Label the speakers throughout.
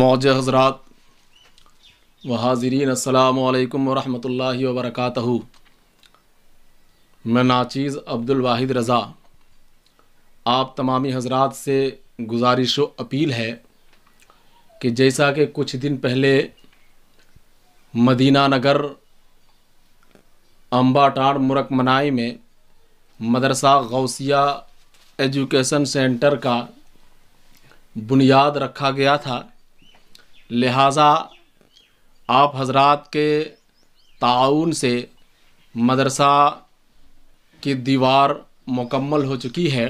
Speaker 1: मौज हजरात व हाजरीन अल्लाम वरहमल वबरक मैं नाचीज़ अब्दुल वाहिद रज़ा आप तमामी हजरात से गुजारिश अपील है कि जैसा कि कुछ दिन पहले मदीना नगर अम्बाटाड़ मनाई में मदरसा गौसिया एजुकेशन सेंटर का बुनियाद रखा गया था लिहाजा आप हजरात के ताउन से मदरसा की दीवार मुकम्मल हो चुकी है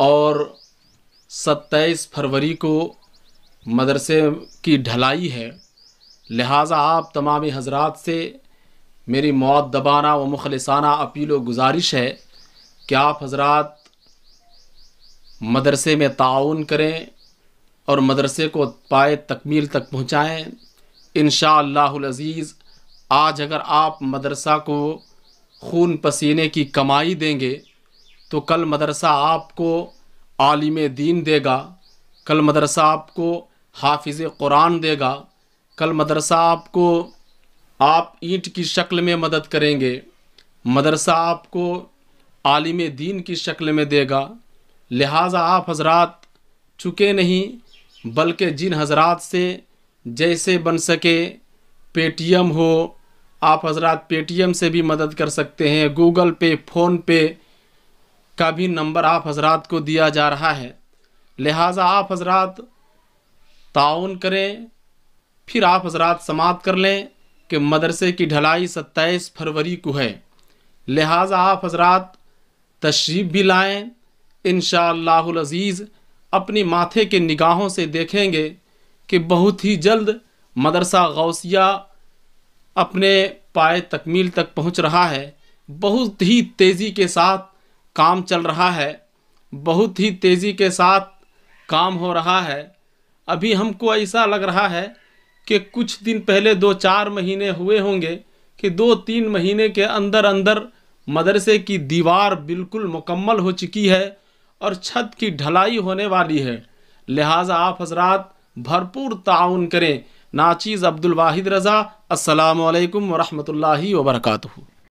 Speaker 1: और सत्ताईस फरवरी को मदरसे की ढलाई है लिहाजा आप तमाम हजरात से मेरी दबाना व मुखलसाना अपील व गुजारिश है कि आप हजरात मदरसे में ताउन करें और मदरसे को पाए तकमील तक पहुँचाएँ इन शज़ीज़ आज अगर आप मदरसा को खून पसीने की कमाई देंगे तो कल मदरसा आपको आलिम दीन देगा कल मदरसा आपको हाफिज़ कुरान देगा कल मदरसा आपको आप ईंट की शक्ल में मदद करेंगे मदरसा आपको आलिम दीन की शक्ल में देगा लिहाजा आप हजरात चुके नहीं बल्कि जिन हजरात से जैसे बन सके पेटीएम हो आप हजरात पेटीएम से भी मदद कर सकते हैं गूगल पे फ़ोन पे का भी नंबर आप हजरात को दिया जा रहा है लिहाजा आप हजरात ताउन करें फिर आप हजरात समाप्त कर लें कि मदरसे की ढलाई सत्ताईस फरवरी को है लिहाजा आप हजरात तशरीफ़ भी लाएँ इन शज़ीज़ अपनी माथे के निगाहों से देखेंगे कि बहुत ही जल्द मदरसा गौसिया अपने पाए तकमील तक पहुंच रहा है बहुत ही तेज़ी के साथ काम चल रहा है बहुत ही तेज़ी के साथ काम हो रहा है अभी हमको ऐसा लग रहा है कि कुछ दिन पहले दो चार महीने हुए होंगे कि दो तीन महीने के अंदर अंदर मदरसे की दीवार बिल्कुल मुकम्मल हो चुकी है और छत की ढलाई होने वाली है लिहाजा आप हजरात भरपूर ताउन करें नाचीज़ अब्दुल वाहिद रज़ा असलकम वरहमल वर्का